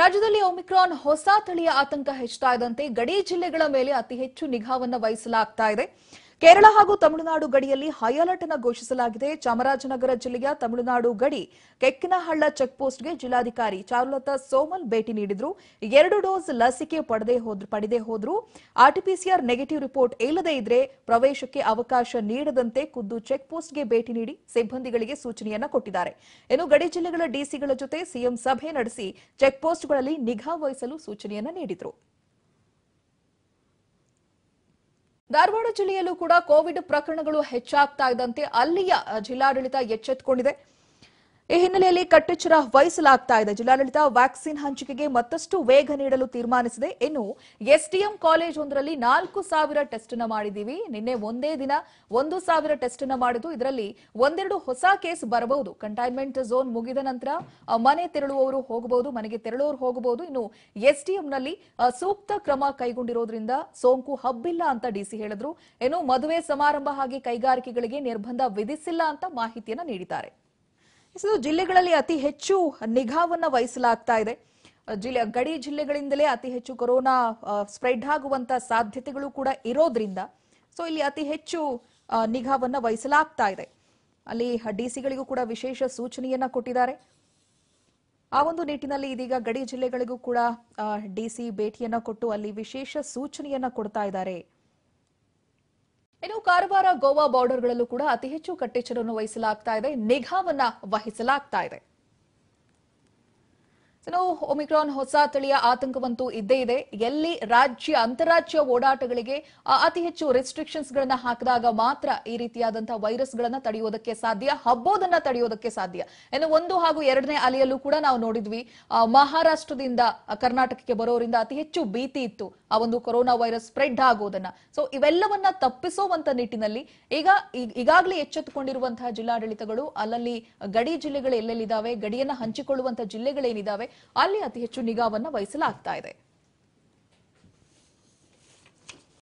ರಾಜ್ಯದಲ್ಲಿ ಒಮಿಕ್ರಾನ್ ಹೊಸ ತಳಿಯ ಆತಂಕ ಹೆಚ್ಚುತ್ತಾ ಗಡಿ ಜಿಲ್ಲೆಗಳ ಮೇಲೆ ಅತಿ ಹೆಚ್ಚು ನಿಗಾವನ್ನು ವಹಿಸಲಾಗ್ತಾ ಇದೆ ಕೇರಳ ಹಾಗೂ ತಮಿಳುನಾಡು ಗಡಿಯಲ್ಲಿ ಹೈ ಅಲರ್ಟ್ ಅನ್ನು ಘೋಷಿಸಲಾಗಿದೆ ಚಾಮರಾಜನಗರ ಜಿಲ್ಲೆಯ ತಮಿಳುನಾಡು ಗಡಿ ಕೆಕ್ಕಿನಹಳ್ಳ ಚೆಕ್ಪೋಸ್ಟ್ಗೆ ಜಿಲ್ಲಾಧಿಕಾರಿ ಚಾರುಲತಾ ಸೋಮಲ್ ಭೇಟಿ ನೀಡಿದ್ರು ಎರಡು ಡೋಸ್ ಲಸಿಕೆ ಪಡೆದೇ ಹೋದ್ರು ಆರ್ಟಿಪಿಸಿಆರ್ ನೆಗೆಟಿವ್ ರಿಪೋರ್ಟ್ ಇಲ್ಲದೇ ಇದ್ರೆ ಪ್ರವೇಶಕ್ಕೆ ಅವಕಾಶ ನೀಡದಂತೆ ಖುದ್ದು ಚೆಕ್ಪೋಸ್ಟ್ಗೆ ಭೇಟಿ ನೀಡಿ ಸಿಬ್ಬಂದಿಗಳಿಗೆ ಸೂಚನೆಯನ್ನು ಕೊಟ್ಟಿದ್ದಾರೆ ಇನ್ನು ಗಡಿ ಜಿಲ್ಲೆಗಳ ಡಿಸಿಗಳ ಜೊತೆ ಸಿಎಂ ಸಭೆ ನಡೆಸಿ ಚೆಕ್ಪೋಸ್ಟ್ಗಳಲ್ಲಿ ನಿಗಾ ವಹಿಸಲು ಸೂಚನೆಯನ್ನು ನೀಡಿದರು ಧಾರವಾಡ ಜಿಲ್ಲೆಯಲ್ಲೂ ಕೂಡ ಕೋವಿಡ್ ಪ್ರಕರಣಗಳು ಹೆಚ್ಚಾಗ್ತಾ ಇದ್ದಂತೆ ಅಲ್ಲಿಯ ಜಿಲ್ಲಾಡಳಿತ ಎಚ್ಚೆತ್ತುಕೊಂಡಿದೆ ಈ ಹಿನ್ನೆಲೆಯಲ್ಲಿ ಕಟ್ಟೆಚ್ಚರ ವಹಿಸಲಾಗ್ತಾ ಇದೆ ಜಿಲ್ಲಾಡಳಿತ ವ್ಯಾಕ್ಸಿನ್ ಹಂಚಿಕೆಗೆ ಮತ್ತಷ್ಟು ವೇಗ ನೀಡಲು ತೀರ್ಮಾನಿಸಿದೆ ಇನ್ನು ಎಸ್ಡಿಎಂ ಕಾಲೇಜ್ ಒಂದರಲ್ಲಿ ನಾಲ್ಕು ಸಾವಿರ ಟೆಸ್ಟ್ ಅನ್ನು ಮಾಡಿದ್ದೀವಿ ನಿನ್ನೆ ಒಂದೇ ದಿನ ಒಂದು ಸಾವಿರ ಟೆಸ್ಟ್ ಮಾಡಿದ್ದು ಇದರಲ್ಲಿ ಒಂದೆರಡು ಹೊಸ ಕೇಸ್ ಬರಬಹುದು ಕಂಟೈನ್ಮೆಂಟ್ ಝೋನ್ ಮುಗಿದ ನಂತರ ಮನೆ ತೆರಳುವವರು ಹೋಗಬಹುದು ಮನೆಗೆ ತೆರಳುವವರು ಹೋಗಬಹುದು ಇನ್ನು ಎಸ್ಡಿಎಂನಲ್ಲಿ ಸೂಕ್ತ ಕ್ರಮ ಕೈಗೊಂಡಿರೋದ್ರಿಂದ ಸೋಂಕು ಹಬ್ಬಿಲ್ಲ ಅಂತ ಡಿಸಿ ಹೇಳಿದ್ರು ಇನ್ನು ಮದುವೆ ಸಮಾರಂಭ ಹಾಗೆ ಕೈಗಾರಿಕೆಗಳಿಗೆ ನಿರ್ಬಂಧ ವಿಧಿಸಿಲ್ಲ ಅಂತ ಮಾಹಿತಿಯನ್ನು ನೀಡಿದ್ದಾರೆ ಜಿಲ್ಲೆಗಳಲ್ಲಿ ಅತಿ ಹೆಚ್ಚು ನಿಗಾವನ್ನ ವಹಿಸಲಾಗ್ತಾ ಇದೆ ಜಿಲ್ಲೆ ಗಡಿ ಜಿಲ್ಲೆಗಳಿಂದಲೇ ಅತಿ ಹೆಚ್ಚು ಕೊರೋನಾ ಸ್ಪ್ರೆಡ್ ಆಗುವಂತ ಸಾಧ್ಯತೆಗಳು ಕೂಡ ಇರೋದ್ರಿಂದ ಸೊ ಇಲ್ಲಿ ಅತಿ ಹೆಚ್ಚು ನಿಗಾವನ್ನ ವಹಿಸಲಾಗ್ತಾ ಇದೆ ಅಲ್ಲಿ ಡಿಸಿಗಳಿಗೂ ಕೂಡ ವಿಶೇಷ ಸೂಚನೆಯನ್ನ ಕೊಟ್ಟಿದ್ದಾರೆ ಆ ಒಂದು ನಿಟ್ಟಿನಲ್ಲಿ ಇದೀಗ ಗಡಿ ಜಿಲ್ಲೆಗಳಿಗೂ ಕೂಡ ಡಿಸಿ ಭೇಟಿಯನ್ನ ಕೊಟ್ಟು ಅಲ್ಲಿ ವಿಶೇಷ ಸೂಚನೆಯನ್ನ ಕೊಡ್ತಾ ಇದ್ದಾರೆ ಇನ್ನು ಕಾರವಾರ ಗೋವಾ ಬಾರ್ಡರ್ಗಳಲ್ಲೂ ಕೂಡ ಅತಿ ಹೆಚ್ಚು ಕಟ್ಟೆಚ್ಚರವನ್ನು ವಹಿಸಲಾಗ್ತಾ ಇದೆ ನಿಗಾವನ್ನ ವಹಿಸಲಾಗ್ತಾ ಇದೆ ಸೊ ಒಮಿಕ್ರಾನ್ ಹೊಸ ತಳಿಯ ಆತಂಕವಂತೂ ಇದ್ದೇ ಇದೆ ಎಲ್ಲಿ ರಾಜ್ಯ ಅಂತಾರಾಜ್ಯ ಓಡಾಟಗಳಿಗೆ ಅತಿ ಹೆಚ್ಚು ರೆಸ್ಟ್ರಿಕ್ಷನ್ಸ್ ಗಳನ್ನ ಹಾಕಿದಾಗ ಮಾತ್ರ ಈ ರೀತಿಯಾದಂತಹ ವೈರಸ್ ಗಳನ್ನ ತಡೆಯೋದಕ್ಕೆ ಸಾಧ್ಯ ಹಬ್ಬೋದನ್ನ ತಡೆಯೋದಕ್ಕೆ ಸಾಧ್ಯ ಏನು ಒಂದು ಹಾಗೂ ಎರಡನೇ ಅಲೆಯಲ್ಲೂ ಕೂಡ ನಾವು ನೋಡಿದ್ವಿ ಮಹಾರಾಷ್ಟ್ರದಿಂದ ಕರ್ನಾಟಕಕ್ಕೆ ಬರೋರಿಂದ ಅತಿ ಹೆಚ್ಚು ಭೀತಿ ಇತ್ತು ಆ ಒಂದು ಕೊರೋನಾ ವೈರಸ್ ಸ್ಪ್ರೆಡ್ ಆಗೋದನ್ನ ಸೊ ಇವೆಲ್ಲವನ್ನ ತಪ್ಪಿಸುವಂತ ನಿಟ್ಟಿನಲ್ಲಿ ಈಗ ಈಗಾಗಲೇ ಎಚ್ಚೆತ್ತುಕೊಂಡಿರುವಂತಹ ಜಿಲ್ಲಾಡಳಿತಗಳು ಅಲ್ಲಲ್ಲಿ ಗಡಿ ಜಿಲ್ಲೆಗಳು ಎಲ್ಲೆಲ್ಲಿದ್ದಾವೆ ಗಡಿಯನ್ನ ಹಂಚಿಕೊಳ್ಳುವಂತಹ ಜಿಲ್ಲೆಗಳೇನಿದ್ದಾವೆ ಅಲ್ಲಿ ಅತಿ ಹೆಚ್ಚು ನಿಗಾವನ್ನ ವಹಿಸಲಾಗ್ತಾ ಇದೆ